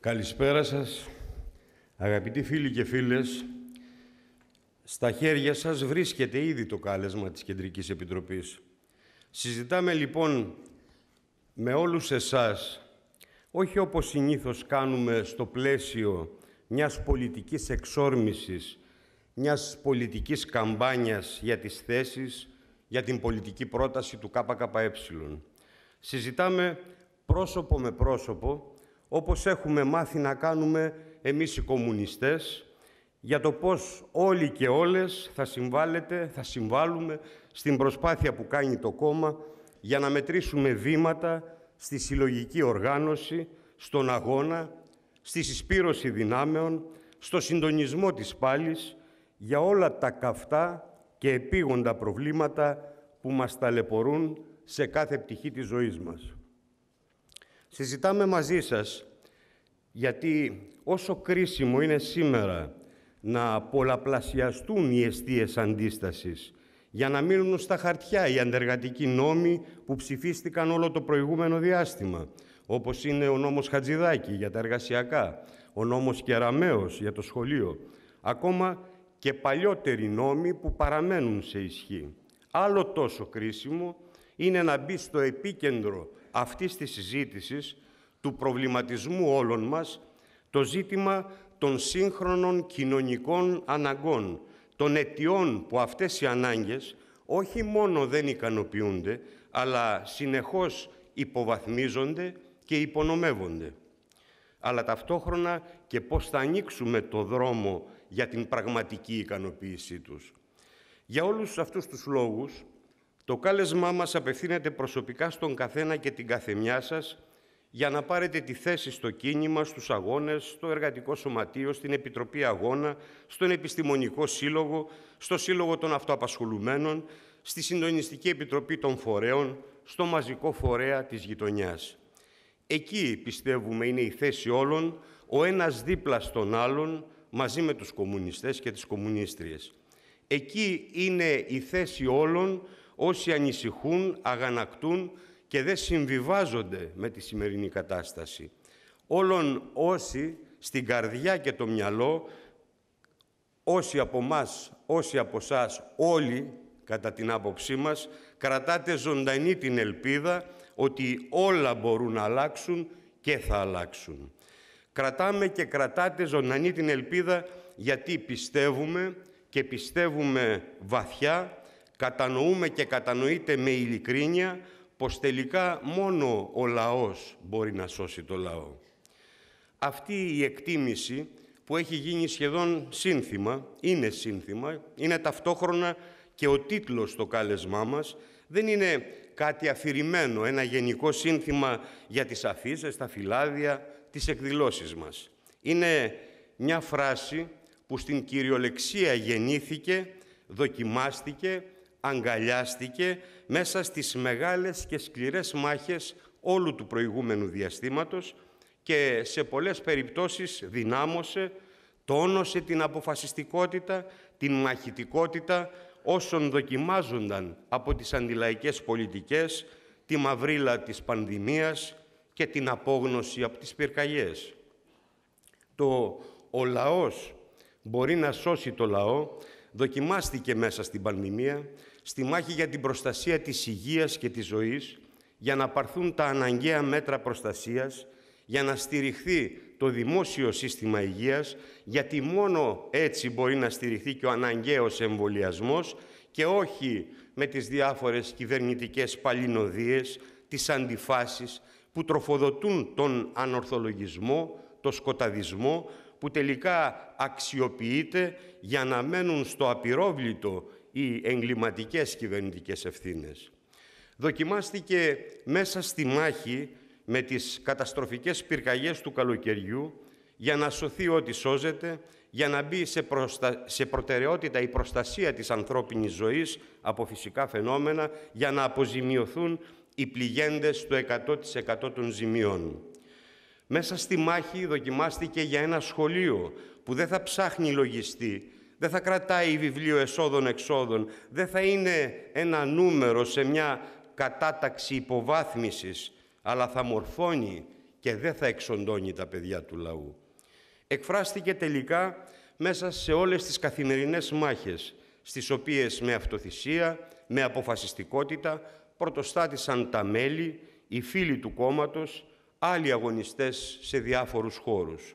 Καλησπέρα σας, αγαπητοί φίλοι και φίλες. Στα χέρια σας βρίσκεται ήδη το κάλεσμα της Κεντρικής Επιτροπής. Συζητάμε λοιπόν με όλους εσάς, όχι όπως συνήθως κάνουμε στο πλαίσιο μιας πολιτικής εξόρμησης, μιας πολιτικής καμπάνιας για τις θέσεις, για την πολιτική πρόταση του ΚΚΕ. Συζητάμε πρόσωπο με πρόσωπο, όπως έχουμε μάθει να κάνουμε εμείς οι κομμουνιστές, για το πώς όλοι και όλες θα συμβάλλετε, θα συμβάλλουμε στην προσπάθεια που κάνει το κόμμα για να μετρήσουμε βήματα στη συλλογική οργάνωση, στον αγώνα, στη συσπήρωση δυνάμεων, στο συντονισμό της πάλης, για όλα τα καυτά και επίγοντα προβλήματα που μας ταλαιπωρούν σε κάθε πτυχή της ζωής μας. Συζητάμε μαζί σας γιατί όσο κρίσιμο είναι σήμερα να πολλαπλασιαστούν οι αιστείες αντίστασης για να μείνουν στα χαρτιά οι αντεργατικοί νόμοι που ψηφίστηκαν όλο το προηγούμενο διάστημα, όπως είναι ο νόμος Χατζηδάκη για τα εργασιακά, ο νόμος Κεραμέως για το σχολείο, ακόμα και παλιότεροι νόμοι που παραμένουν σε ισχύ. Άλλο τόσο κρίσιμο είναι να μπει στο επίκεντρο αυτής της συζήτησης, του προβληματισμού όλων μας, το ζήτημα των σύγχρονων κοινωνικών αναγκών, των αιτιών που αυτές οι ανάγκες όχι μόνο δεν ικανοποιούνται, αλλά συνεχώς υποβαθμίζονται και υπονομεύονται. Αλλά ταυτόχρονα και πώς θα ανοίξουμε το δρόμο για την πραγματική ικανοποίησή τους. Για όλους αυτούς τους λόγους, το κάλεσμά μας απευθύνεται προσωπικά στον καθένα και την καθεμιά σας για να πάρετε τη θέση στο κίνημα, στους αγώνες, στο εργατικό σωματείο, στην Επιτροπή Αγώνα, στον Επιστημονικό Σύλλογο, στο Σύλλογο των Αυτοαπασχολουμένων, στη Συντονιστική Επιτροπή των Φορέων, στο Μαζικό Φορέα της Γειτονιάς. Εκεί, πιστεύουμε, είναι η θέση όλων, ο ένας δίπλα στον άλλον, μαζί με τους κομμουνιστές και τις κομμουνίστριες. Εκεί είναι η θέση όλων όσοι ανησυχούν, αγανακτούν και δεν συμβιβάζονται με τη σημερινή κατάσταση. Όλων όσοι στην καρδιά και το μυαλό, όσοι από μας, όσοι από σας, όλοι, κατά την άποψή μας, κρατάτε ζωντανή την ελπίδα ότι όλα μπορούν να αλλάξουν και θα αλλάξουν. Κρατάμε και κρατάτε ζωντανή την ελπίδα γιατί πιστεύουμε και πιστεύουμε βαθιά κατανοούμε και κατανοείται με ειλικρίνεια πως τελικά μόνο ο λαός μπορεί να σώσει το λαό. Αυτή η εκτίμηση που έχει γίνει σχεδόν σύνθημα, είναι σύνθημα, είναι ταυτόχρονα και ο τίτλος στο κάλεσμά μας, δεν είναι κάτι αφηρημένο, ένα γενικό σύνθημα για τις αφήσεις, τα φυλάδια, τις εκδηλώσεις μας. Είναι μια φράση που στην κυριολεξία γεννήθηκε, δοκιμάστηκε αγκαλιάστηκε μέσα στις μεγάλες και σκληρές μάχες όλου του προηγούμενου διαστήματος και σε πολλές περιπτώσεις δυνάμωσε, τόνωσε την αποφασιστικότητα, την μαχητικότητα όσων δοκιμάζονταν από τις αντιλαϊκές πολιτικές, τη μαυρίλα της πανδημίας και την απόγνωση από τις πυρκαγιές. Το «ο λαός μπορεί να σώσει το λαό» δοκιμάστηκε μέσα στην πανδημία στη μάχη για την προστασία της υγείας και της ζωής για να παρθούν τα αναγκαία μέτρα προστασίας, για να στηριχθεί το δημόσιο σύστημα υγείας, γιατί μόνο έτσι μπορεί να στηριχθεί και ο αναγκαίος εμβολιασμός και όχι με τις διάφορες κυβερνητικές παλινοδίες, τις αντιφάσεις που τροφοδοτούν τον ανορθολογισμό, το σκοταδισμό, που τελικά αξιοποιείται για να μένουν στο απειρόβλητο οι εγκληματικές κυβερνητικές ευθύνες. Δοκιμάστηκε μέσα στη μάχη με τις καταστροφικές πυρκαγιές του καλοκαιριού για να σωθεί ό,τι σώζεται, για να μπει σε, σε προτεραιότητα η προστασία της ανθρώπινης ζωής από φυσικά φαινόμενα, για να αποζημιωθούν οι πληγέντες στο 100% των ζημιών. Μέσα στη μάχη δοκιμάστηκε για ένα σχολείο που δεν θα ψάχνει λογιστή, δεν θα κρατάει βιβλίο εσόδων-εξόδων, δεν θα είναι ένα νούμερο σε μια κατάταξη υποβάθμισης, αλλά θα μορφώνει και δεν θα εξοντώνει τα παιδιά του λαού. Εκφράστηκε τελικά μέσα σε όλες τις καθημερινές μάχες, στις οποίες με αυτοθυσία, με αποφασιστικότητα πρωτοστάτησαν τα μέλη, οι φίλοι του κόμματος, άλλοι αγωνιστές σε διάφορους χώρους.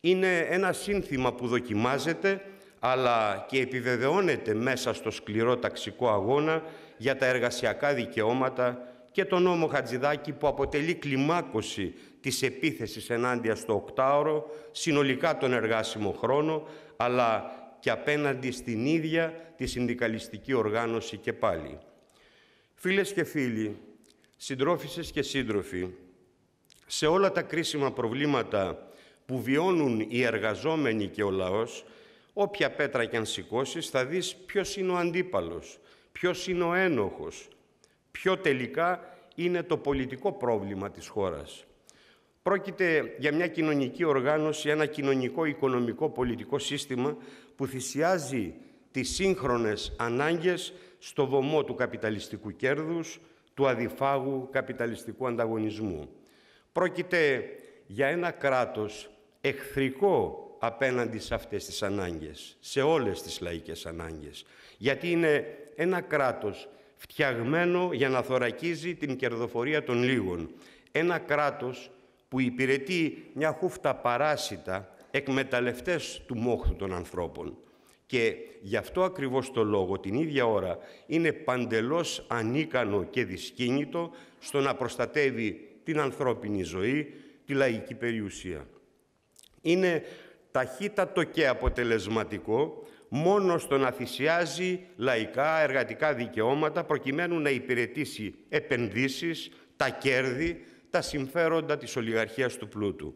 Είναι ένα σύνθημα που δοκιμάζεται, αλλά και επιβεβαιώνεται μέσα στο σκληρό ταξικό αγώνα για τα εργασιακά δικαιώματα και το νόμο Χατζηδάκη που αποτελεί κλιμάκωση της επίθεσης ενάντια στο οκτάωρο, συνολικά τον εργάσιμο χρόνο, αλλά και απέναντι στην ίδια τη συνδικαλιστική οργάνωση και πάλι. Φίλες και φίλοι, συντρόφισσες και σύντροφοι, σε όλα τα κρίσιμα προβλήματα που βιώνουν οι εργαζόμενοι και ο λαός, όποια πέτρα και αν σηκώσεις, θα δεις ποιος είναι ο αντίπαλος, ποιος είναι ο ένοχος, ποιο τελικά είναι το πολιτικό πρόβλημα της χώρας. Πρόκειται για μια κοινωνική οργάνωση, ένα κοινωνικό, οικονομικό, πολιτικό σύστημα που θυσιάζει τις σύγχρονες ανάγκες στο βωμό του καπιταλιστικού κέρδους, του αδιφάγου καπιταλιστικού ανταγωνισμού. Πρόκειται για ένα κράτος εχθρικό απέναντι σε αυτές τις ανάγκες, σε όλες τις λαϊκές ανάγκες. Γιατί είναι ένα κράτος φτιαγμένο για να θωρακίζει την κερδοφορία των λίγων. Ένα κράτος που υπηρετεί μια χούφτα παράσιτα εκμεταλλευτές του μόχθου των ανθρώπων. Και γι' αυτό ακριβώς το λόγο την ίδια ώρα είναι παντελώς ανίκανο και δυσκίνητο στο να προστατεύει την ανθρώπινη ζωή, τη λαϊκή περιουσία. Είναι ταχύτατο και αποτελεσματικό μόνο στο να θυσιάζει λαϊκά εργατικά δικαιώματα προκειμένου να υπηρετήσει επενδύσεις, τα κέρδη, τα συμφέροντα της ολιγαρχίας του πλούτου.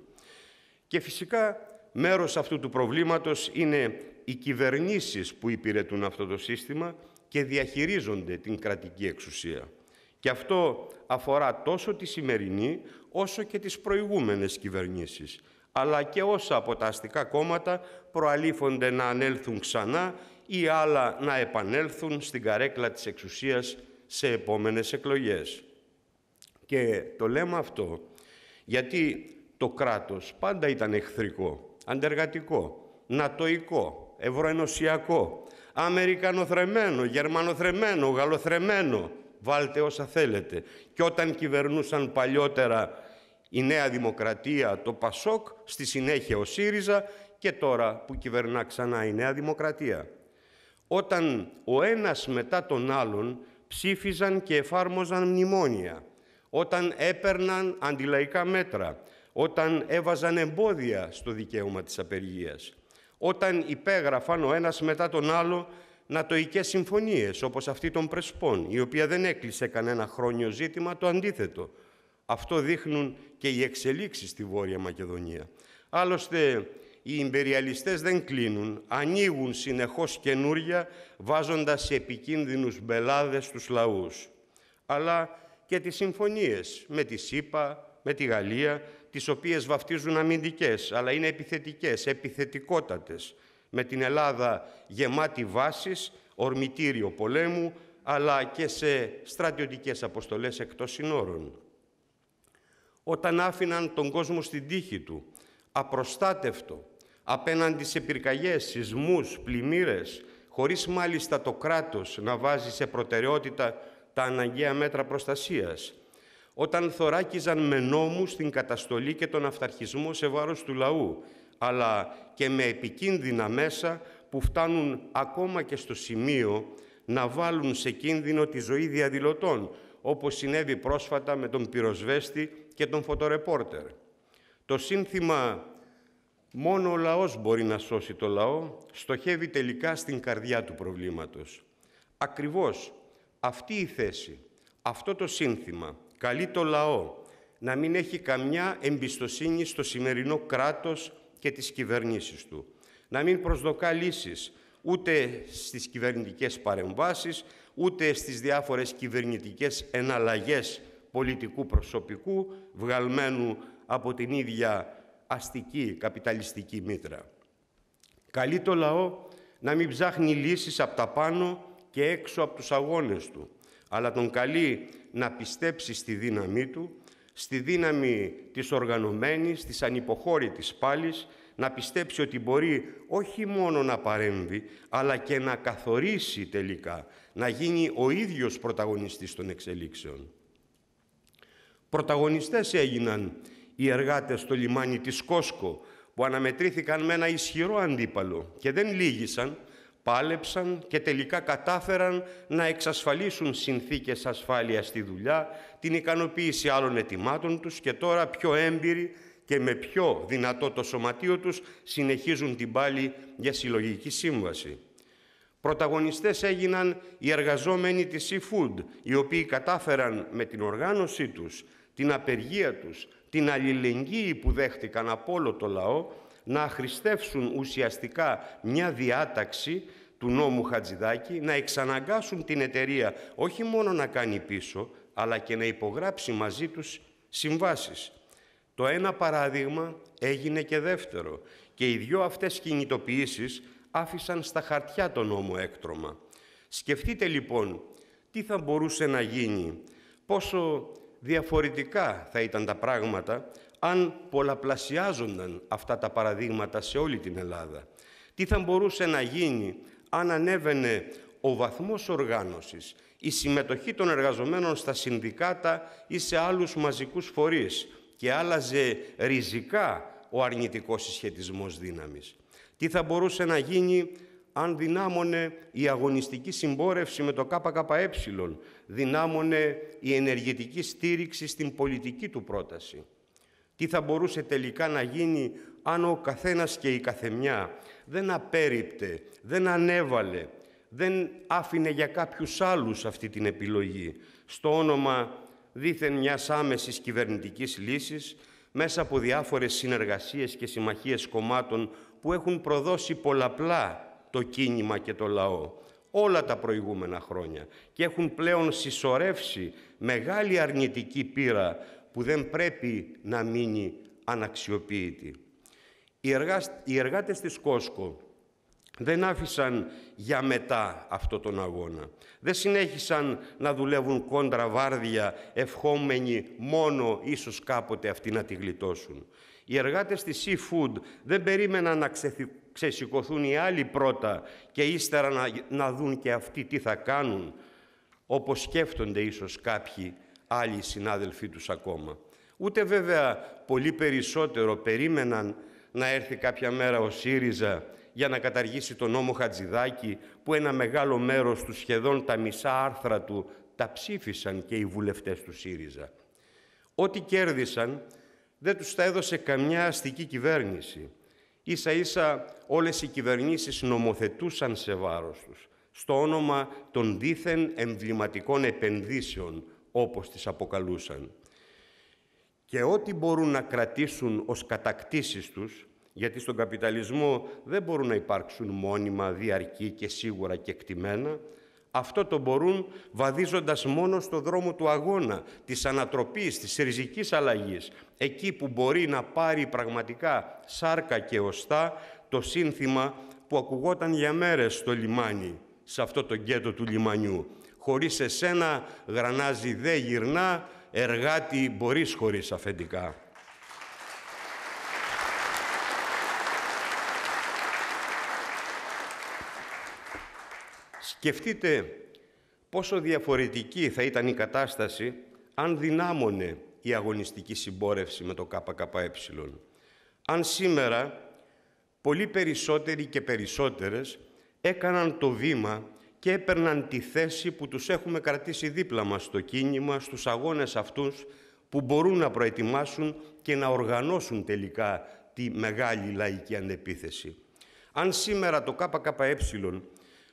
Και φυσικά μέρος αυτού του προβλήματος είναι οι κυβερνήσεις που υπηρετούν αυτό το σύστημα και διαχειρίζονται την κρατική εξουσία. Και αυτό αφορά τόσο τη σημερινή όσο και τις προηγούμενες κυβερνήσεις, αλλά και όσα από τα αστικά κόμματα προαλήφονται να ανέλθουν ξανά ή άλλα να επανέλθουν στην καρέκλα της εξουσίας σε επόμενες εκλογές. Και το λέμε αυτό γιατί το κράτος πάντα ήταν εχθρικό, αντεργατικό, νατοϊκό, ευρωενωσιακό, αμερικανοθρεμένο, γερμανοθρεμένο, γαλοθρεμένο, βάλτε όσα θέλετε. Και όταν κυβερνούσαν παλιότερα η Νέα Δημοκρατία, το ΠΑΣΟΚ, στη συνέχεια ο ΣΥΡΙΖΑ και τώρα που κυβερνά ξανά η Νέα Δημοκρατία. Όταν ο ένας μετά τον άλλον ψήφιζαν και εφάρμοζαν μνημόνια, όταν έπαιρναν αντιλαϊκά μέτρα, όταν έβαζαν εμπόδια στο δικαίωμα της απεργίας, όταν υπέγραφαν ο ένας μετά τον άλλο νατοικές συμφωνίες όπως αυτή των Πρεσπών, η οποία δεν έκλεισε κανένα χρόνιο ζήτημα, το αντίθετο. Αυτό δείχνουν και οι εξελίξεις στη Βόρεια Μακεδονία. Άλλωστε, οι ιμπεριαλιστές δεν κλείνουν, ανοίγουν συνεχώς καινούρια, βάζοντας σε επικίνδυνους μπελάδες τους λαούς. Αλλά και τις συμφωνίες με τη ΣΥΠΑ, με τη Γαλλία, τις οποίες βαφτίζουν αμυντικές, αλλά είναι επιθετικές, επιθετικότατες, με την Ελλάδα γεμάτη βάσεις, ορμητήριο πολέμου, αλλά και σε στρατιωτικές αποστολές εκτός συνόρων. Όταν άφηναν τον κόσμο στην τύχη του, απροστάτευτο, απέναντι σε πυρκαγιές, σεισμούς, πλημμύρες, χωρίς μάλιστα το κράτος να βάζει σε προτεραιότητα τα αναγκαία μέτρα προστασίας, όταν θωράκιζαν με νόμους την καταστολή και τον αυταρχισμό σε βάρος του λαού, αλλά και με επικίνδυνα μέσα που φτάνουν ακόμα και στο σημείο να βάλουν σε κίνδυνο τη ζωή διαδηλωτών, όπως συνέβη πρόσφατα με τον πυροσβέστη και τον φωτορεπόρτερ. Το σύνθημα «Μόνο ο λαός μπορεί να σώσει το λαό» στοχεύει τελικά στην καρδιά του προβλήματος. Ακριβώς αυτή η θέση, αυτό το σύνθημα, καλεί το λαό να μην έχει καμιά εμπιστοσύνη στο σημερινό κράτος και τις κυβερνήσεις του. Να μην προσδοκά λύσεις ούτε στις κυβερνητικές παρεμβάσεις, ούτε στις διάφορες κυβερνητικές εναλλαγές πολιτικού προσωπικού, βγαλμένου από την ίδια αστική καπιταλιστική μήτρα. Καλεί το λαό να μην ψάχνει λύσεις από τα πάνω και έξω από τους αγώνες του, αλλά τον καλεί να πιστέψει στη δύναμή του, στη δύναμη της οργανωμένης, της ανυποχώρητης πάλης, να πιστέψει ότι μπορεί όχι μόνο να παρέμβει, αλλά και να καθορίσει τελικά, να γίνει ο ίδιος πρωταγωνιστής των εξελίξεων. Πρωταγωνιστές έγιναν οι εργάτες στο λιμάνι της Κόσκο, που αναμετρήθηκαν με ένα ισχυρό αντίπαλο και δεν λύγησαν, πάλεψαν και τελικά κατάφεραν να εξασφαλίσουν συνθήκες ασφάλειας στη δουλειά, την ικανοποίηση άλλων ετοιμάτων τους και τώρα πιο έμπειροι και με πιο δυνατό το σωματείο τους συνεχίζουν την πάλη για συλλογική σύμβαση. Πρωταγωνιστές έγιναν οι εργαζόμενοι της Seafood, οι οποίοι κατάφεραν με την οργάνωσή τους, την απεργία τους, την αλληλεγγύη που δέχτηκαν από όλο το λαό, να χρηστεύσουν ουσιαστικά μια διάταξη του νόμου Χατζηδάκη, να εξαναγκάσουν την εταιρεία όχι μόνο να κάνει πίσω, αλλά και να υπογράψει μαζί τους συμβάσεις. Το ένα παράδειγμα έγινε και δεύτερο και οι δυο αυτές κινητοποιήσεις άφησαν στα χαρτιά το νόμο έκτρωμα. Σκεφτείτε λοιπόν τι θα μπορούσε να γίνει, πόσο διαφορετικά θα ήταν τα πράγματα αν πολλαπλασιάζονταν αυτά τα παραδείγματα σε όλη την Ελλάδα. Τι θα μπορούσε να γίνει αν ανέβαινε ο βαθμός οργάνωσης, η συμμετοχή των εργαζομένων στα συνδικάτα ή σε άλλους μαζικούς φορείς και άλλαζε ριζικά ο αρνητικός συσχετισμός δύναμης. Τι θα μπορούσε να γίνει αν δυνάμωνε η αγωνιστική συμπόρευση με το ΚΚΕ, δυνάμωνε η ενεργητική στήριξη στην πολιτική του πρόταση. Τι θα μπορούσε τελικά να γίνει αν ο καθένας και η καθεμιά δεν απέριπτε, δεν ανέβαλε, δεν άφηνε για κάποιους άλλους αυτή την επιλογή στο όνομα δίθεν μιας άμεσης κυβερνητικής λύσης μέσα από διάφορες συνεργασίες και συμμαχίες κομμάτων που έχουν προδώσει πολλαπλά το κίνημα και το λαό όλα τα προηγούμενα χρόνια και έχουν πλέον συσσωρεύσει μεγάλη αρνητική πείρα που δεν πρέπει να μείνει αναξιοποίητη. Οι, εργά... οι εργάτες της Κόσκο δεν άφησαν για μετά αυτό τον αγώνα. Δεν συνέχισαν να δουλεύουν κόντρα βάρδια, ευχόμενοι μόνο ίσως κάποτε αυτοί να τη γλιτώσουν. Οι εργάτες της Seafood δεν περίμεναν να ξεσηκωθούν οι άλλοι πρώτα και ύστερα να, να δουν και αυτοί τι θα κάνουν, όπως σκέφτονται ίσως κάποιοι άλλοι συνάδελφοί τους ακόμα. Ούτε βέβαια πολύ περισσότερο περίμεναν να έρθει κάποια μέρα ο ΣΥΡΙΖΑ για να καταργήσει τον νόμο Χατζηδάκη που ένα μεγάλο μέρος του σχεδόν τα μισά άρθρα του τα ψήφισαν και οι βουλευτές του ΣΥΡΙΖΑ. Ό,τι κέρδισαν δεν τους τα έδωσε καμιά αστική κυβέρνηση. Ίσα ίσα όλες οι κυβερνήσεις νομοθετούσαν σε βάρος τους στο όνομα των δίθεν εμβληματικών επενδύσεων όπως τις αποκαλούσαν. Και ό,τι μπορούν να κρατήσουν ως κατακτήσεις τους, γιατί στον καπιταλισμό δεν μπορούν να υπάρξουν μόνιμα, διαρκή και σίγουρα και εκτιμένα, αυτό το μπορούν βαδίζοντας μόνο στο δρόμο του αγώνα, της ανατροπής, της ριζικής αλλαγής, εκεί που μπορεί να πάρει πραγματικά σάρκα και οστά το σύνθημα που ακουγόταν για μέρες στο λιμάνι, σε αυτό το γκέτο του λιμανιού. Χωρίς εσένα γρανάζει δε γυρνά, εργάτη μπορείς χωρίς αφεντικά. Σκεφτείτε πόσο διαφορετική θα ήταν η κατάσταση αν δυνάμωνε η αγωνιστική συμπόρευση με το ΚΚΕ. Αν σήμερα πολύ περισσότεροι και περισσότερες έκαναν το βήμα και έπαιρναν τη θέση που τους έχουμε κρατήσει δίπλα μας στο κίνημα, στους αγώνες αυτούς που μπορούν να προετοιμάσουν και να οργανώσουν τελικά τη μεγάλη λαϊκή ανεπίθεση. Αν σήμερα το ΚΚΕ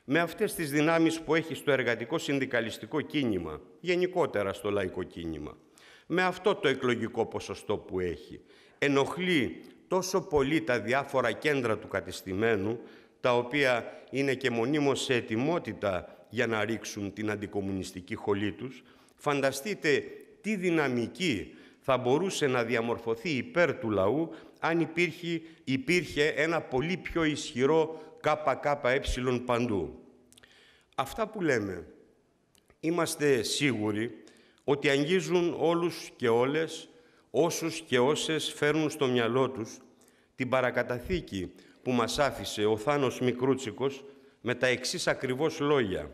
με αυτές τις δυνάμεις που έχει στο εργατικό συνδικαλιστικό κίνημα, γενικότερα στο λαϊκό κίνημα, με αυτό το εκλογικό ποσοστό που έχει, ενοχλεί τόσο πολύ τα διάφορα κέντρα του κατεστημένου τα οποία είναι και μονίμως σε ετοιμότητα για να ρίξουν την αντικομουνιστική χολή τους, φανταστείτε τι δυναμική θα μπορούσε να διαμορφωθεί υπέρ του λαού αν υπήρχε, υπήρχε ένα πολύ πιο ισχυρό ΚΚΕ παντού. Αυτά που λέμε, είμαστε σίγουροι ότι αγγίζουν όλους και όλες όσους και όσες φέρνουν στο μυαλό τους την παρακαταθήκη που μας άφησε ο Θάνος Μικρούτσικος με τα εξής ακριβώς λόγια.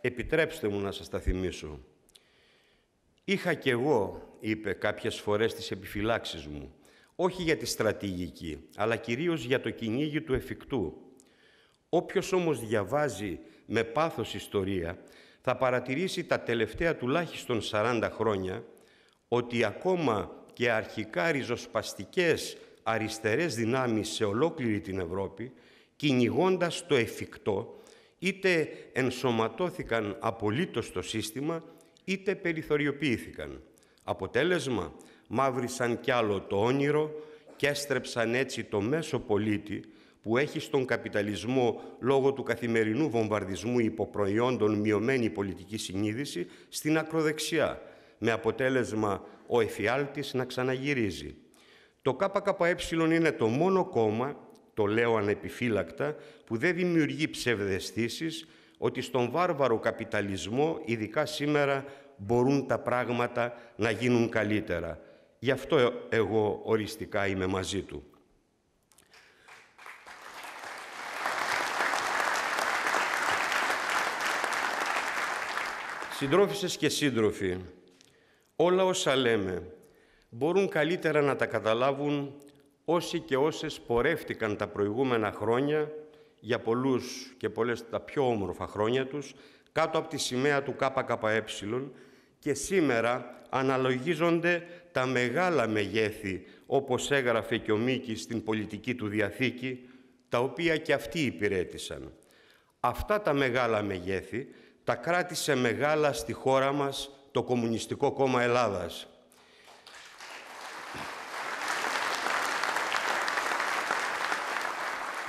Επιτρέψτε μου να σας τα θυμίσω. «Είχα κι εγώ», είπε κάποιες φορές τις επιφυλάξεις μου, όχι για τη στρατηγική, αλλά κυρίως για το κυνήγι του εφικτού. Όποιος όμως διαβάζει με πάθος ιστορία, θα παρατηρήσει τα τελευταία τουλάχιστον 40 χρόνια ότι ακόμα και αρχικά ριζοσπαστικές αριστερές δυνάμεις σε ολόκληρη την Ευρώπη, κυνηγώντας το εφικτό, είτε ενσωματώθηκαν απολύτως στο σύστημα, είτε περιθωριοποιήθηκαν. Αποτέλεσμα, μαύρισαν κι άλλο το όνειρο και έστρεψαν έτσι το μέσο πολίτη που έχει στον καπιταλισμό λόγω του καθημερινού βομβαρδισμού υποπροϊόντων μειωμένη πολιτική συνείδηση στην ακροδεξιά, με αποτέλεσμα ο εφιάλτης να ξαναγυρίζει. Το ΚΚΕ είναι το μόνο κόμμα, το λέω ανεπιφύλακτα, που δεν δημιουργεί ψευδεστήσεις ότι στον βάρβαρο καπιταλισμό, ειδικά σήμερα, μπορούν τα πράγματα να γίνουν καλύτερα. Γι' αυτό εγώ οριστικά είμαι μαζί του. Συντρόφισσες και σύντροφοι, όλα όσα λέμε, μπορούν καλύτερα να τα καταλάβουν όσοι και όσες πορεύτηκαν τα προηγούμενα χρόνια, για πολλούς και πολλές τα πιο όμορφα χρόνια τους, κάτω από τη σημαία του ΚΚΕ και σήμερα αναλογίζονται τα μεγάλα μεγέθη, όπως έγραφε και ο Μίκης στην πολιτική του Διαθήκη, τα οποία και αυτοί υπηρέτησαν. Αυτά τα μεγάλα μεγέθη τα κράτησε μεγάλα στη χώρα μας το Κομμουνιστικό Κόμμα Ελλάδας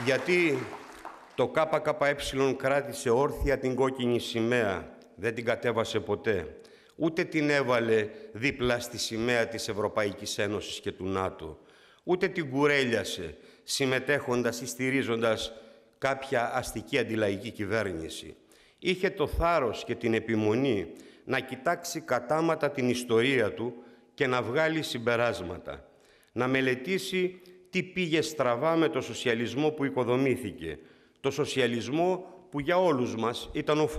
Γιατί το ΚΚΕ κράτησε όρθια την κόκκινη σημαία, δεν την κατέβασε ποτέ. Ούτε την έβαλε δίπλα στη σημαία της Ευρωπαϊκής Ένωσης και του ΝΑΤΟ. Ούτε την κουρέλιασε, συμμετέχοντας ή στηρίζοντας κάποια αστική αντιλαϊκή κυβέρνηση. Είχε το θάρρος και την επιμονή να κοιτάξει κατάματα την ιστορία του και να βγάλει συμπεράσματα. Να μελετήσει τι πήγε στραβά με το σοσιαλισμό που οικοδομήθηκε, το σοσιαλισμό που για όλους μας ήταν ο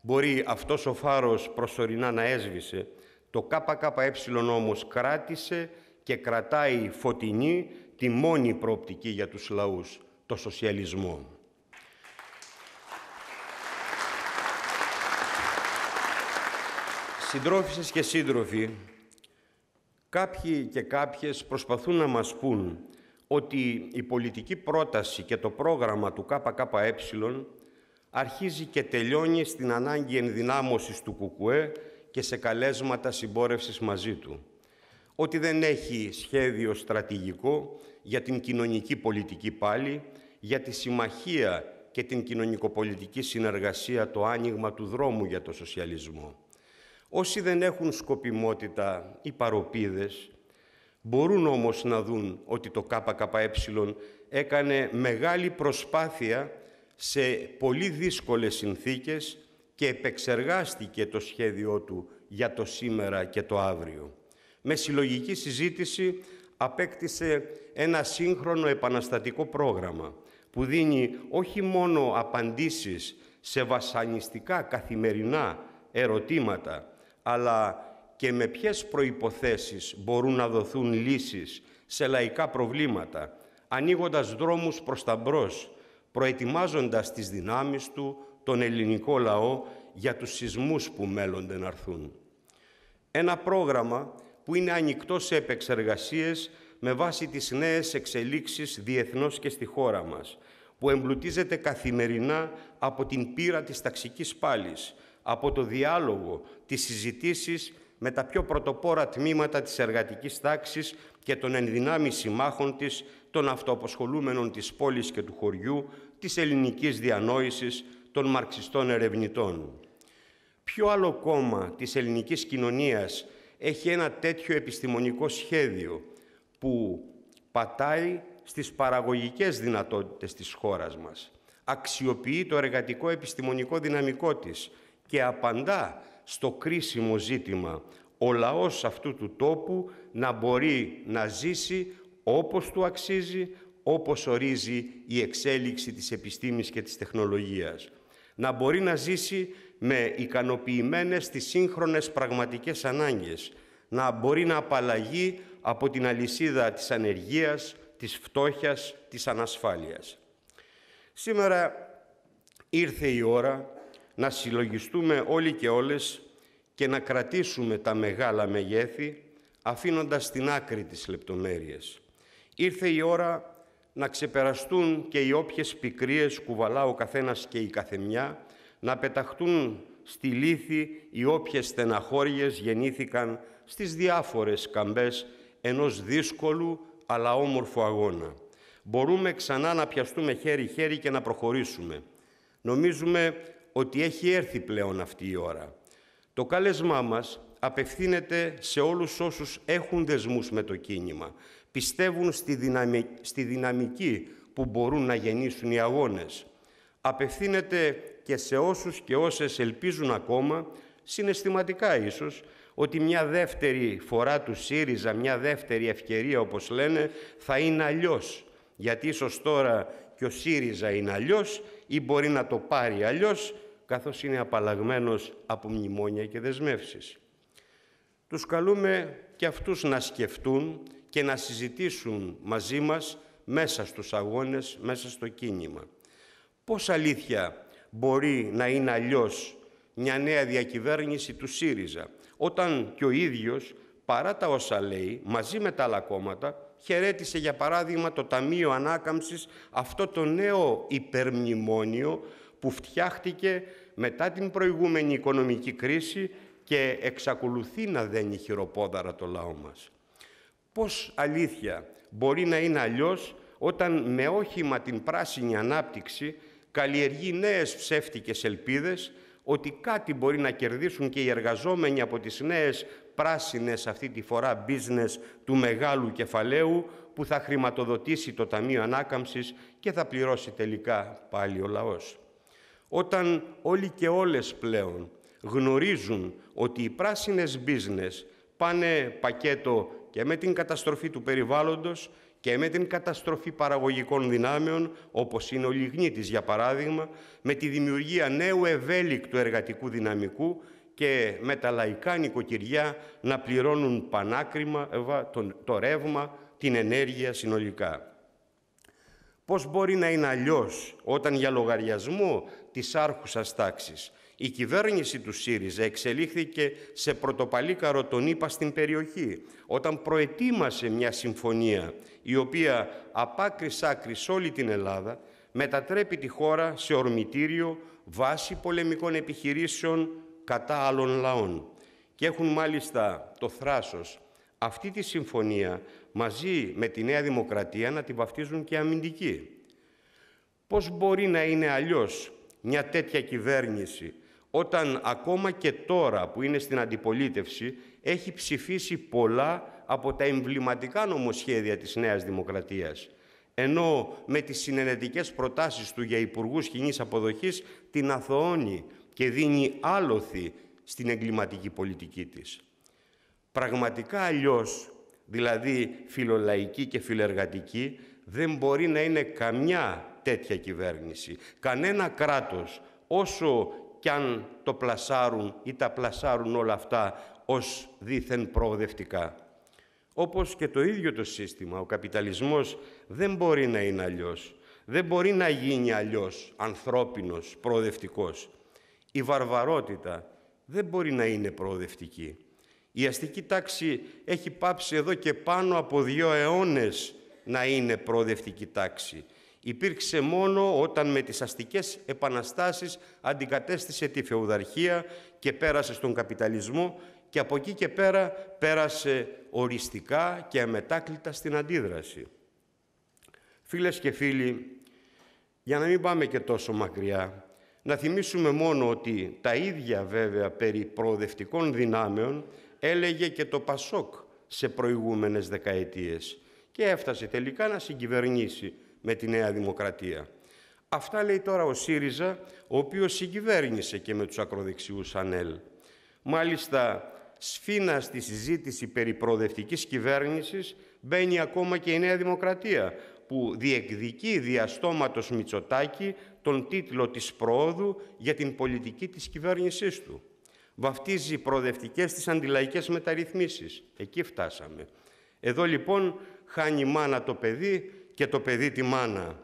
Μπορεί αυτός ο φάρος προσωρινά να έσβησε, το ΚΚΕ όμως κράτησε και κρατάει φωτεινή τη μόνη προοπτική για τους λαούς, το σοσιαλισμό. Συντρόφισσες και σύντροφοι, Κάποιοι και κάποιες προσπαθούν να μας πούν ότι η πολιτική πρόταση και το πρόγραμμα του ΚΚΕ αρχίζει και τελειώνει στην ανάγκη ενδυνάμωσης του ΚΚΕ και σε καλέσματα συμπόρευσης μαζί του. Ότι δεν έχει σχέδιο στρατηγικό για την κοινωνική πολιτική πάλι, για τη συμμαχία και την κοινωνικοπολιτική συνεργασία το άνοιγμα του δρόμου για το σοσιαλισμό. Όσοι δεν έχουν σκοπιμότητα ή παροπίδες, μπορούν όμως να δουν ότι το ΚΚΕ έκανε μεγάλη προσπάθεια σε πολύ δύσκολες συνθήκες και επεξεργάστηκε το σχέδιό του για το σήμερα και το αύριο. Με συλλογική συζήτηση απέκτησε ένα σύγχρονο επαναστατικό πρόγραμμα που δίνει όχι μόνο απαντήσεις σε βασανιστικά καθημερινά ερωτήματα αλλά και με ποιες προϋποθέσεις μπορούν να δοθούν λύσεις σε λαϊκά προβλήματα, ανοίγοντας δρόμους προς τα μπρος, προετοιμάζοντας τις δυνάμεις του, τον ελληνικό λαό, για τους σεισμούς που μέλλονται να έρθουν. Ένα πρόγραμμα που είναι ανοιχτό σε επεξεργασίες με βάση τις νέες εξελίξεις διεθνώς και στη χώρα μας, που εμπλουτίζεται καθημερινά από την πύρα της ταξικής πάλης, από το διάλογο, τις συζητήσεις με τα πιο πρωτοπόρα τμήματα της εργατικής τάξης και των ενδυνάμει συμμάχων της, των αυτοαποσχολούμενων της πόλης και του χωριού, της ελληνικής διανόησης, των μαρξιστών ερευνητών. Ποιο άλλο κόμμα της ελληνικής κοινωνίας έχει ένα τέτοιο επιστημονικό σχέδιο που πατάει στις παραγωγικές δυνατότητες της χώρας μας, αξιοποιεί το εργατικό επιστημονικό δυναμικό της, και απαντά στο κρίσιμο ζήτημα ο λαός αυτού του τόπου να μπορεί να ζήσει όπως του αξίζει, όπως ορίζει η εξέλιξη της επιστήμης και της τεχνολογίας. Να μπορεί να ζήσει με ικανοποιημένες τις σύγχρονες πραγματικές ανάγκες, να μπορεί να απαλλαγεί από την αλυσίδα της ανεργίας, της φτώχειας, της ανασφάλειας. Σήμερα ήρθε η ώρα να συλλογιστούμε όλοι και όλες και να κρατήσουμε τα μεγάλα μεγέθη, αφήνοντας την άκρη τις λεπτομέρειες. Ήρθε η ώρα να ξεπεραστούν και οι όποιες πικρίες κουβαλά ο καθένας και η καθεμιά, να πεταχτούν στη λύθη οι όποιες στεναχώριες γεννήθηκαν στις διάφορες καμπές ενός δύσκολου αλλά όμορφου αγώνα. Μπορούμε ξανά να πιαστούμε χέρι-χέρι και να προχωρήσουμε. Νομίζουμε ότι έχει έρθει πλέον αυτή η ώρα. Το κάλεσμά μας απευθύνεται σε όλους όσους έχουν δεσμούς με το κίνημα, πιστεύουν στη, δυναμική, που μπορούν να γεννήσουν οι αγώνες. Απευθύνεται και σε όσους και όσες ελπίζουν ακόμα, συναισθηματικά ίσως, ότι μια δεύτερη φορά του ΣΥΡΙΖΑ, μια δεύτερη ευκαιρία όπως λένε, θα είναι αλλιώς. Γιατί ίσως τώρα και ο ΣΥΡΙΖΑ είναι αλλιώς ή μπορεί να το πάρει αλλιώς καθώς είναι απαλλαγμένος από μνημόνια και δεσμεύσεις. Τους καλούμε και αυτούς να σκεφτούν και να συζητήσουν μαζί μας μέσα στους αγώνες, μέσα στο κίνημα. Πώς αλήθεια μπορεί να είναι αλλιώς μια νέα διακυβέρνηση του ΣΥΡΙΖΑ, όταν και ο ίδιος, παρά τα όσα λέει, μαζί με τα άλλα κόμματα, χαιρέτησε για παράδειγμα το Ταμείο Ανάκαμψης αυτό το νέο υπερμνημόνιο που φτιάχτηκε μετά την προηγούμενη οικονομική κρίση και εξακολουθεί να δένει χειροπόδαρα το λαό μας. Πώς αλήθεια μπορεί να είναι αλλιώς όταν με όχημα την πράσινη ανάπτυξη καλλιεργεί νέες ψεύτικες ελπίδες ότι κάτι μπορεί να κερδίσουν και οι εργαζόμενοι από τις νέες πράσινες αυτή τη φορά business του μεγάλου κεφαλαίου που θα χρηματοδοτήσει το Ταμείο Ανάκαμψης και θα πληρώσει τελικά πάλι ο λαός όταν όλοι και όλες πλέον γνωρίζουν ότι οι πράσινες business πάνε πακέτο και με την καταστροφή του περιβάλλοντος και με την καταστροφή παραγωγικών δυνάμεων, όπως είναι ο Λιγνίτης για παράδειγμα, με τη δημιουργία νέου ευέλικτου εργατικού δυναμικού και με τα λαϊκά νοικοκυριά να πληρώνουν πανάκριμα το ρεύμα, την ενέργεια συνολικά. Πώς μπορεί να είναι αλλιώς όταν για λογαριασμό της άρχουσας τάξης. Η κυβέρνηση του ΣΥΡΙΖΑ εξελίχθηκε σε πρωτοπαλίκαρο τον ΙΠΑ στην περιοχή, όταν προετοίμασε μια συμφωνία η οποία απάκρις άκρη όλη την Ελλάδα μετατρέπει τη χώρα σε ορμητήριο βάση πολεμικών επιχειρήσεων κατά άλλων λαών. Και έχουν μάλιστα το θράσος αυτή τη συμφωνία μαζί με τη Νέα Δημοκρατία να τη βαφτίζουν και αμυντική. Πώς μπορεί να είναι αλλιώς μια τέτοια κυβέρνηση όταν ακόμα και τώρα που είναι στην αντιπολίτευση έχει ψηφίσει πολλά από τα εμβληματικά νομοσχέδια της Νέας Δημοκρατίας ενώ με τις συνενετικές προτάσεις του για υπουργούς κοινής αποδοχής την αθωώνει και δίνει άλοθη στην εγκληματική πολιτική της. Πραγματικά αλλιώς, δηλαδή φιλολαϊκή και φιλεργατική, δεν μπορεί να είναι καμιά τέτοια κυβέρνηση. Κανένα κράτος, όσο κι αν το πλασάρουν ή τα πλασάρουν όλα αυτά ως δίθεν προοδευτικά. Όπως και το ίδιο το σύστημα, ο καπιταλισμός δεν μπορεί να είναι αλλιώς. Δεν μπορεί να γίνει αλλιώς ανθρώπινος, προοδευτικός. Η βαρβαρότητα δεν μπορεί να είναι προοδευτική. Η αστική τάξη έχει πάψει εδώ και πάνω από δύο αιώνες να είναι προοδευτική τάξη υπήρξε μόνο όταν με τις αστικές επαναστάσεις αντικατέστησε τη φεουδαρχία και πέρασε στον καπιταλισμό και από εκεί και πέρα πέρασε οριστικά και αμετάκλητα στην αντίδραση. Φίλες και φίλοι, για να μην πάμε και τόσο μακριά, να θυμίσουμε μόνο ότι τα ίδια βέβαια περί προοδευτικών δυνάμεων έλεγε και το Πασόκ σε προηγούμενες δεκαετίες και έφτασε τελικά να συγκυβερνήσει με τη Νέα Δημοκρατία. Αυτά λέει τώρα ο ΣΥΡΙΖΑ, ο οποίος συγκυβέρνησε και με τους ακροδεξιούς ΑΝΕΛ. Μάλιστα, σφίνα στη συζήτηση περί προοδευτικής κυβέρνησης μπαίνει ακόμα και η Νέα Δημοκρατία, που διεκδικεί διαστόματος Μητσοτάκη τον τίτλο της προόδου για την πολιτική της κυβέρνησής του. Βαφτίζει προοδευτικές τις αντιλαϊκές μεταρρυθμίσεις. Εκεί φτάσαμε. Εδώ λοιπόν χάνει μάνα το παιδί και το παιδί τη μάνα,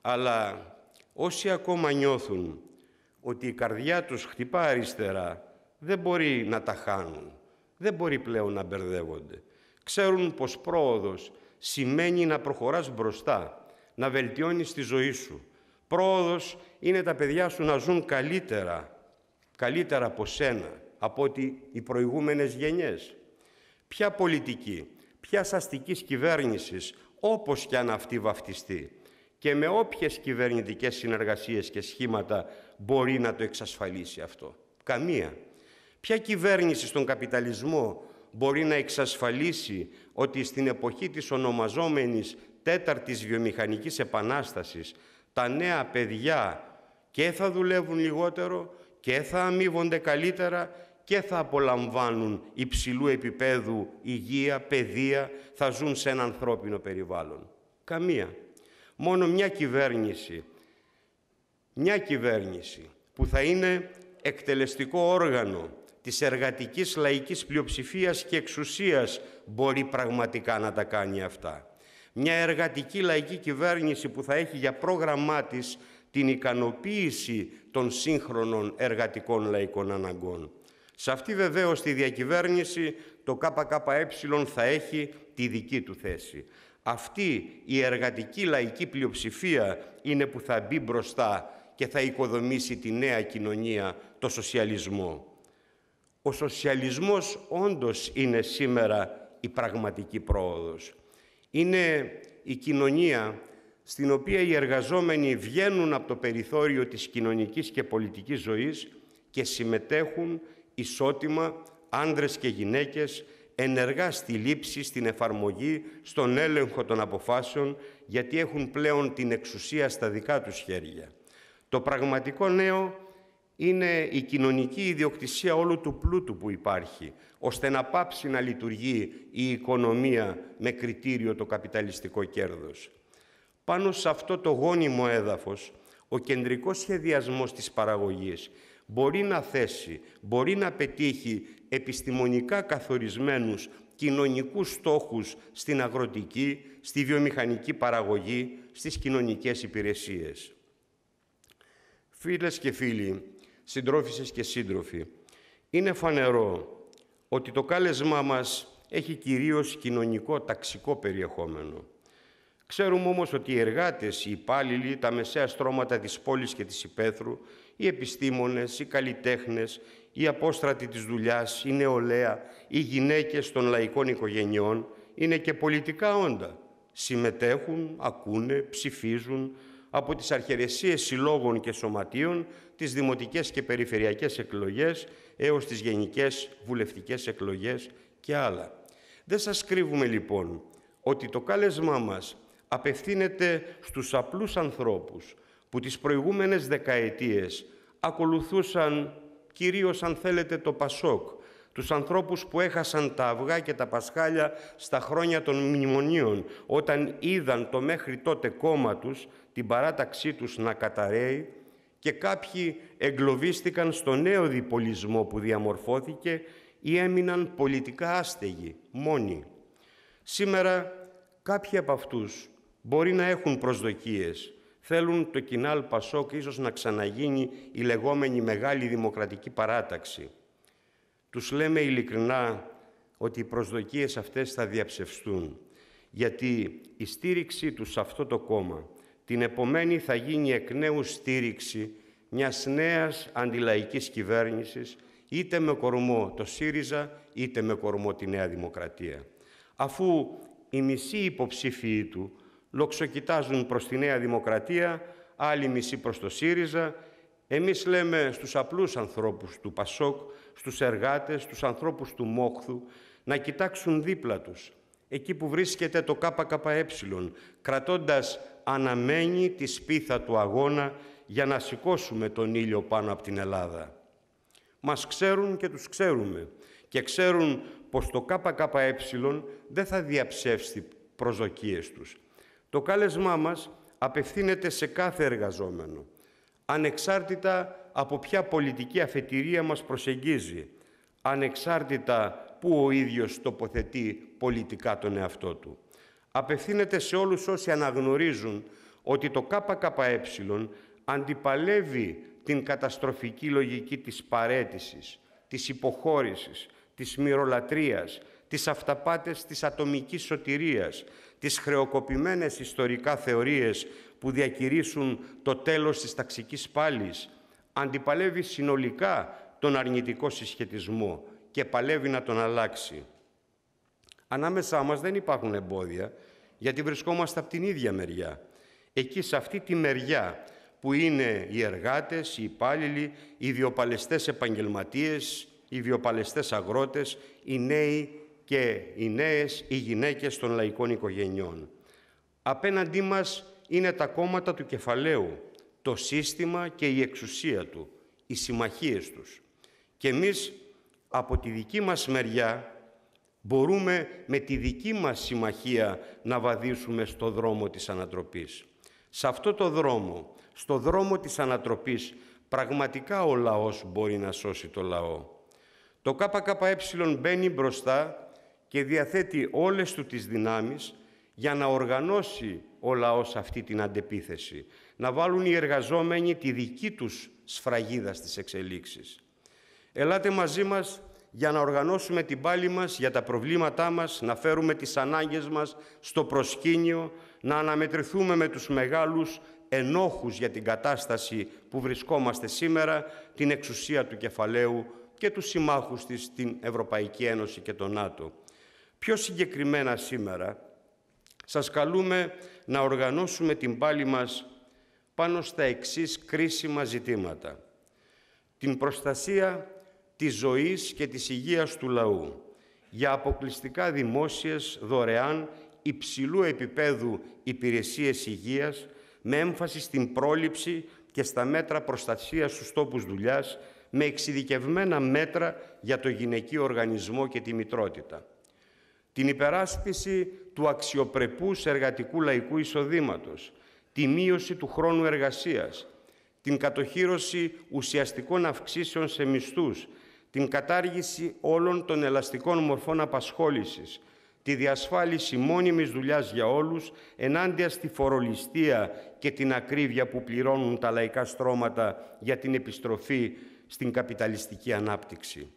αλλά όσοι ακόμα νιώθουν ότι η καρδιά τους χτυπά αριστερά, δεν μπορεί να τα χάνουν, δεν μπορεί πλέον να μπερδεύονται. Ξέρουν πως πρόοδος σημαίνει να προχωράς μπροστά, να βελτιώνεις τη ζωή σου. Πρόοδος είναι τα παιδιά σου να ζουν καλύτερα, καλύτερα από σένα, από ότι οι προηγούμενες γενιές. Ποια πολιτική, ποια αστικής κυβέρνησης όπως και αν αυτή βαφτιστεί και με όποιες κυβερνητικές συνεργασίες και σχήματα μπορεί να το εξασφαλίσει αυτό. Καμία. Ποια κυβέρνηση στον καπιταλισμό μπορεί να εξασφαλίσει ότι στην εποχή της ονομαζόμενης τέταρτης βιομηχανικής επανάστασης τα νέα παιδιά και θα δουλεύουν λιγότερο και θα αμείβονται καλύτερα και θα απολαμβάνουν υψηλού επίπεδου υγεία, παιδεία, θα ζουν σε ένα ανθρώπινο περιβάλλον. Καμία. Μόνο μια κυβέρνηση, μια κυβέρνηση που θα είναι εκτελεστικό όργανο της εργατικής λαϊκής πλειοψηφίας και εξουσίας μπορεί πραγματικά να τα κάνει αυτά. Μια εργατική λαϊκή κυβέρνηση που θα έχει για πρόγραμμά της την ικανοποίηση των σύγχρονων εργατικών λαϊκών αναγκών. Σε αυτή βεβαίως τη διακυβέρνηση το ΚΚΕ θα έχει τη δική του θέση. Αυτή η εργατική λαϊκή πλειοψηφία είναι που θα μπει μπροστά και θα οικοδομήσει τη νέα κοινωνία, το σοσιαλισμό. Ο σοσιαλισμός όντως είναι σήμερα η πραγματική πρόοδος. Είναι η κοινωνία στην οποία οι εργαζόμενοι βγαίνουν από το περιθώριο της κοινωνικής και πολιτικής ζωής και συμμετέχουν ισότιμα άνδρες και γυναίκες ενεργά στη λήψη, στην εφαρμογή, στον έλεγχο των αποφάσεων, γιατί έχουν πλέον την εξουσία στα δικά τους χέρια. Το πραγματικό νέο είναι η κοινωνική ιδιοκτησία όλου του πλούτου που υπάρχει, ώστε να πάψει να λειτουργεί η οικονομία με κριτήριο το καπιταλιστικό κέρδος. Πάνω σε αυτό το γόνιμο έδαφος, ο κεντρικός σχεδιασμός της παραγωγής μπορεί να θέσει, μπορεί να πετύχει επιστημονικά καθορισμένους κοινωνικούς στόχους στην αγροτική, στη βιομηχανική παραγωγή, στις κοινωνικές υπηρεσίες. Φίλες και φίλοι, συντρόφισσες και σύντροφοι, είναι φανερό ότι το κάλεσμά μας έχει κυρίως κοινωνικό ταξικό περιεχόμενο. Ξέρουμε όμως ότι οι εργάτες, οι υπάλληλοι, τα μεσαία στρώματα της πόλης και της υπαίθρου οι επιστήμονες, οι καλλιτέχνες, οι απόστρατοι της δουλειάς, η νεολαία, οι γυναίκες των λαϊκών οικογενειών, είναι και πολιτικά όντα. Συμμετέχουν, ακούνε, ψηφίζουν από τις αρχαιρεσίες συλλόγων και σωματείων, τις δημοτικές και περιφερειακές εκλογές, έως τις γενικές βουλευτικές εκλογές και άλλα. Δεν σας κρύβουμε λοιπόν ότι το κάλεσμά μας απευθύνεται στους απλούς ανθρώπους, που τις προηγούμενες δεκαετίες ακολουθούσαν κυρίως αν θέλετε το Πασόκ, τους ανθρώπους που έχασαν τα αυγά και τα πασχάλια στα χρόνια των μνημονίων, όταν είδαν το μέχρι τότε κόμμα τους, την παράταξή τους να καταραίει και κάποιοι εγκλωβίστηκαν στο νέο διπολισμό που διαμορφώθηκε ή έμειναν πολιτικά άστεγοι, μόνοι. Σήμερα κάποιοι από αυτούς μπορεί να έχουν προσδοκίες, θέλουν το κοινάλ Πασόκ ίσως να ξαναγίνει η λεγόμενη μεγάλη δημοκρατική παράταξη. Τους λέμε ειλικρινά ότι οι προσδοκίες αυτές θα διαψευστούν, γιατί η στήριξή τους σε αυτό το κόμμα την επομένη θα γίνει εκ νέου στήριξη μιας νέας αντιλαϊκής κυβέρνησης, είτε με κορμό το ΣΥΡΙΖΑ, είτε με κορμό τη Νέα Δημοκρατία. Αφού οι μισοί υποψήφοι του λοξοκοιτάζουν προς τη Νέα Δημοκρατία, άλλοι μιση προς το ΣΥΡΙΖΑ. Εμείς λέμε στους απλούς ανθρώπους του ΠΑΣΟΚ, στους εργάτες, στους ανθρώπους του ΜΟΧΘΟΥ, να κοιτάξουν δίπλα τους, εκεί που βρίσκεται το ΚΚΕ, κρατώντας αναμένη τη σπίθα του αγώνα για να σηκώσουμε τον ήλιο πάνω από την Ελλάδα. Μας ξέρουν και τους ξέρουμε και ξέρουν πως το ΚΚΕ δεν θα διαψεύσει προσδοκίες τους. Το κάλεσμά μας απευθύνεται σε κάθε εργαζόμενο, ανεξάρτητα από ποια πολιτική αφετηρία μας προσεγγίζει, ανεξάρτητα που ο ίδιος τοποθετεί πολιτικά τον εαυτό του. Απευθύνεται σε όλους όσοι αναγνωρίζουν ότι το ΚΚΕ αντιπαλεύει την καταστροφική λογική της παρέτησης, της υποχώρησης, της μυρολατρίας, της αυταπάτες της ατομικής σωτηρίας, τις χρεοκοπημένες ιστορικά θεωρίες που διακηρύσουν το τέλος της ταξικής πάλης, αντιπαλεύει συνολικά τον αρνητικό συσχετισμό και παλεύει να τον αλλάξει. Ανάμεσά μας δεν υπάρχουν εμπόδια, γιατί βρισκόμαστε από την ίδια μεριά. Εκεί, σε αυτή τη μεριά, που είναι οι εργάτες, οι υπάλληλοι, οι βιοπαλαιστές επαγγελματίες, οι βιοπαλαιστές αγρότες, οι νέοι, και οι νέες, οι γυναίκες των λαϊκών οικογενειών. Απέναντί μας είναι τα κόμματα του κεφαλαίου, το σύστημα και η εξουσία του, οι συμμαχίες τους. Και εμείς από τη δική μας μεριά μπορούμε με τη δική μας συμμαχία να βαδίσουμε στο δρόμο της ανατροπής. Σε αυτό το δρόμο, στο δρόμο της ανατροπής, πραγματικά ο λαός μπορεί να σώσει το λαό. Το ΚΚΕ μπαίνει μπροστά και διαθέτει όλες του τις δυνάμεις για να οργανώσει ο λαός αυτή την αντεπίθεση, να βάλουν οι εργαζόμενοι τη δική τους σφραγίδα στις εξελίξεις. Ελάτε μαζί μας για να οργανώσουμε την πάλη μας για τα προβλήματά μας, να φέρουμε τις ανάγκες μας στο προσκήνιο, να αναμετρηθούμε με τους μεγάλους ενόχους για την κατάσταση που βρισκόμαστε σήμερα, την εξουσία του κεφαλαίου και τους συμμάχους της, στην Ευρωπαϊκή Ένωση και τον ΝΑΤΟ. Πιο συγκεκριμένα σήμερα σας καλούμε να οργανώσουμε την πάλη μας πάνω στα εξής κρίσιμα ζητήματα. Την προστασία της ζωής και της υγείας του λαού για αποκλειστικά δημόσιες, δωρεάν, υψηλού επίπεδου υπηρεσίες υγείας με έμφαση στην πρόληψη και στα μέτρα προστασίας στους τόπους δουλειάς με εξειδικευμένα μέτρα για το γυναικείο οργανισμό και τη μητρότητα την υπεράσπιση του αξιοπρεπούς εργατικού λαϊκού εισοδήματος, τη μείωση του χρόνου εργασίας, την κατοχήρωση ουσιαστικών αυξήσεων σε μισθούς, την κατάργηση όλων των ελαστικών μορφών απασχόλησης, τη διασφάλιση μόνιμης δουλειάς για όλους ενάντια στη φορολιστία και την ακρίβεια που πληρώνουν τα λαϊκά στρώματα για την επιστροφή στην καπιταλιστική ανάπτυξη.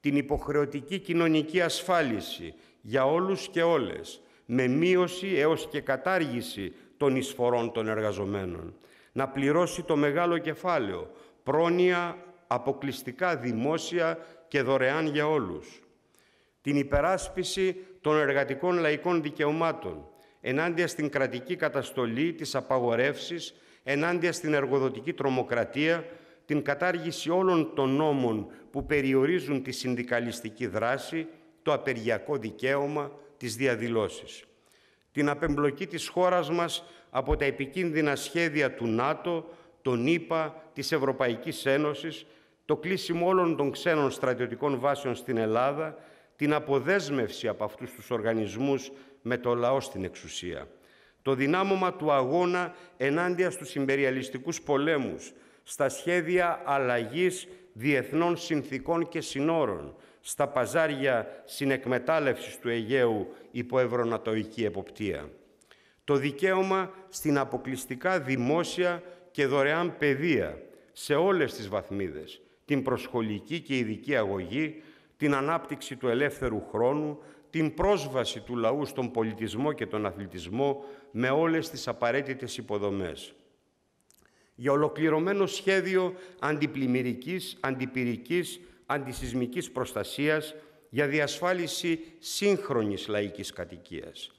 Την υποχρεωτική κοινωνική ασφάλιση για όλους και όλες, με μείωση έως και κατάργηση των εισφορών των εργαζομένων. Να πληρώσει το μεγάλο κεφάλαιο, πρόνοια αποκλειστικά δημόσια και δωρεάν για όλους. Την υπεράσπιση των εργατικών λαϊκών δικαιωμάτων, ενάντια στην κρατική καταστολή της απαγορεύσης, ενάντια στην εργοδοτική τρομοκρατία, την κατάργηση όλων των νόμων που περιορίζουν τη συνδικαλιστική δράση, το απεργιακό δικαίωμα της διαδηλώσης. Την απεμπλοκή της χώρας μας από τα επικίνδυνα σχέδια του ΝΑΤΟ, των ΗΠΑ, της Ευρωπαϊκής Ένωσης, το κλείσιμο όλων των ξένων στρατιωτικών βάσεων στην Ελλάδα, την αποδέσμευση από αυτούς τους οργανισμούς με το λαό στην εξουσία. Το δυνάμωμα του αγώνα ενάντια στους συμπεριαλιστικούς πολέμους, στα σχέδια αλλαγής διεθνών συνθήκων και συνόρων, στα παζάρια συνεκμετάλλευσης του Αιγαίου υπό ευρωνατοϊκή εποπτεία. Το δικαίωμα στην αποκλειστικά δημόσια και δωρεάν παιδεία σε όλες τις βαθμίδες, την προσχολική και ειδική αγωγή, την ανάπτυξη του ελεύθερου χρόνου, την πρόσβαση του λαού στον πολιτισμό και τον αθλητισμό με όλες τις απαραίτητες υποδομές. Για ολοκληρωμένο σχέδιο αντιπλημμυρικής, αντιπυρικής, αντισυσμικής προστασίας για διασφάλιση σύγχρονης λαϊκής κατοικίας.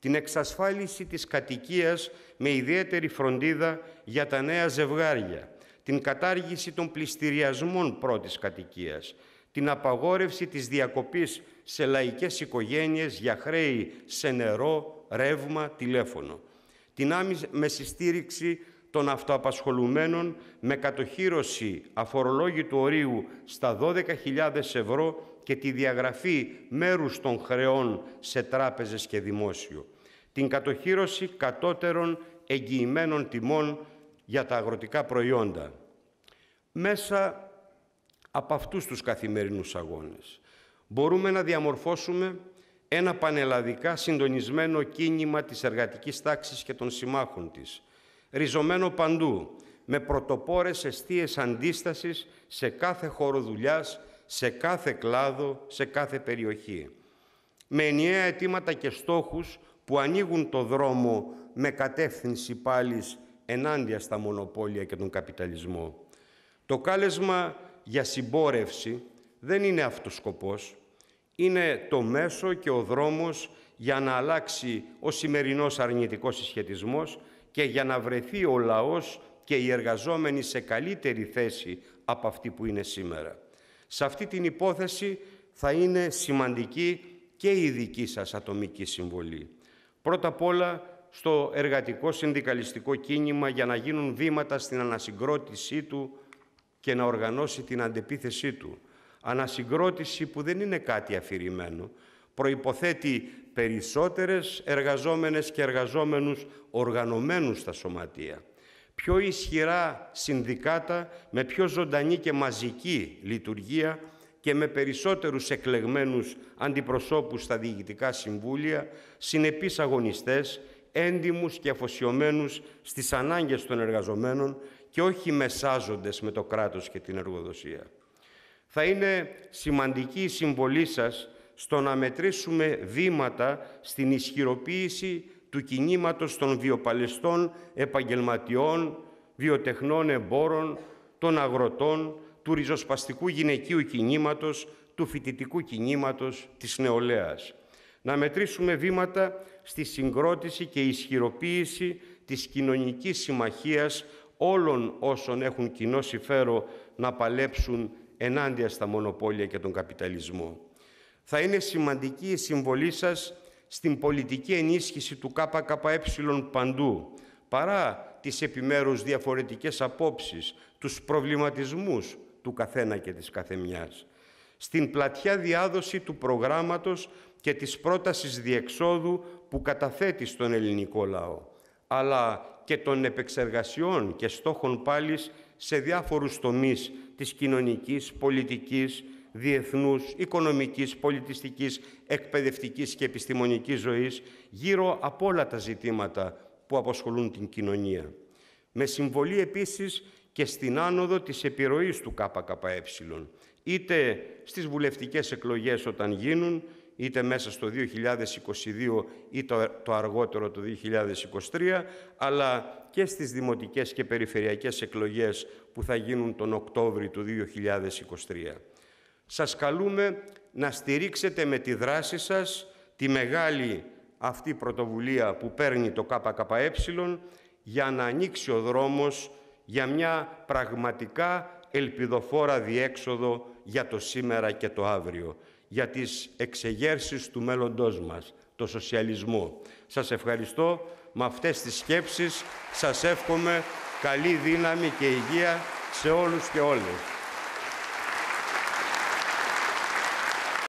Την εξασφάλιση της κατοικίας με ιδιαίτερη φροντίδα για τα νέα ζευγάρια, την κατάργηση των πληστηριασμών πρώτης κατοικίας, την απαγόρευση της διακοπής σε λαϊκές οικογένειες για χρέη σε νερό, ρεύμα, τηλέφωνο, την άμεση στήριξη των αυτοαπασχολουμένων με κατοχύρωση αφορολόγητου ορίου στα 12.000 ευρώ και τη διαγραφή μέρους των χρεών σε τράπεζες και δημόσιο. Την κατοχύρωση κατώτερων εγγυημένων τιμών για τα αγροτικά προϊόντα. Μέσα από αυτούς τους καθημερινούς αγώνες μπορούμε να διαμορφώσουμε ένα πανελλαδικά συντονισμένο κίνημα της εργατικής τάξης και των συμμάχων της, ριζωμένο παντού, με πρωτοπόρες αιστείες αντίστασης σε κάθε χώρο δουλειάς, σε κάθε κλάδο, σε κάθε περιοχή. Με ενιαία αιτήματα και στόχους που ανοίγουν το δρόμο με κατεύθυνση πάλις ενάντια στα μονοπόλια και τον καπιταλισμό. Το κάλεσμα για συμπόρευση δεν είναι αυτός σκοπός. Είναι το μέσο και ο δρόμος για να αλλάξει ο σημερινός αρνητικός συσχετισμός και για να βρεθεί ο λαός και οι εργαζόμενοι σε καλύτερη θέση από αυτή που είναι σήμερα. Σε αυτή την υπόθεση θα είναι σημαντική και η δική σας ατομική συμβολή. Πρώτα απ' όλα στο εργατικό συνδικαλιστικό κίνημα για να γίνουν βήματα στην ανασυγκρότησή του και να οργανώσει την αντεπίθεσή του. Ανασυγκρότηση που δεν είναι κάτι αφηρημένο. Προϋποθέτει περισσότερες εργαζόμενες και εργαζόμενους οργανωμένους στα σωματεία, πιο ισχυρά συνδικάτα με πιο ζωντανή και μαζική λειτουργία και με περισσότερους εκλεγμένους αντιπροσώπους στα διοικητικά συμβούλια, συνεπείς αγωνιστές, έντιμους και αφοσιωμένους στις ανάγκες των εργαζομένων και όχι μεσάζοντες με το κράτος και την εργοδοσία. Θα είναι σημαντική η συμβολή σας στο να μετρήσουμε βήματα στην ισχυροποίηση του κινήματος των βιοπαλιστών επαγγελματιών, βιοτεχνών εμπόρων, των αγροτών, του ριζοσπαστικού γυναικείου κινήματος, του φοιτητικού κινήματος, της νεολαίας. Να μετρήσουμε βήματα στη συγκρότηση και ισχυροποίηση της κοινωνικής συμμαχίας όλων όσων έχουν κοινό συμφέρον να παλέψουν ενάντια στα μονοπόλια και τον καπιταλισμό θα είναι σημαντική η συμβολή σας στην πολιτική ενίσχυση του ΚΚΕ παντού, παρά τις επιμέρους διαφορετικές απόψεις, τους προβληματισμούς του καθένα και της καθεμιάς. Στην πλατιά διάδοση του προγράμματος και της πρότασης διεξόδου που καταθέτει στον ελληνικό λαό, αλλά και των επεξεργασιών και στόχων πάλι σε διάφορους τομείς της κοινωνικής, πολιτικής, διεθνούς, οικονομικής, πολιτιστικής, εκπαιδευτικής και επιστημονικής ζωής γύρω από όλα τα ζητήματα που απασχολούν την κοινωνία. Με συμβολή επίσης και στην άνοδο της επιρροής του ΚΚΕ, είτε στις βουλευτικές εκλογές όταν γίνουν, είτε μέσα στο 2022 ή το αργότερο το 2023, αλλά και στις δημοτικές και περιφερειακές εκλογές που θα γίνουν τον Οκτώβριο του 2023. Σας καλούμε να στηρίξετε με τη δράση σας τη μεγάλη αυτή πρωτοβουλία που παίρνει το ΚΚΕ για να ανοίξει ο δρόμος για μια πραγματικά ελπιδοφόρα διέξοδο για το σήμερα και το αύριο, για τις εξεγέρσεις του μέλλοντός μας, το σοσιαλισμό. Σας ευχαριστώ. Με αυτές τις σκέψεις σας εύχομαι καλή δύναμη και υγεία σε όλους και όλες.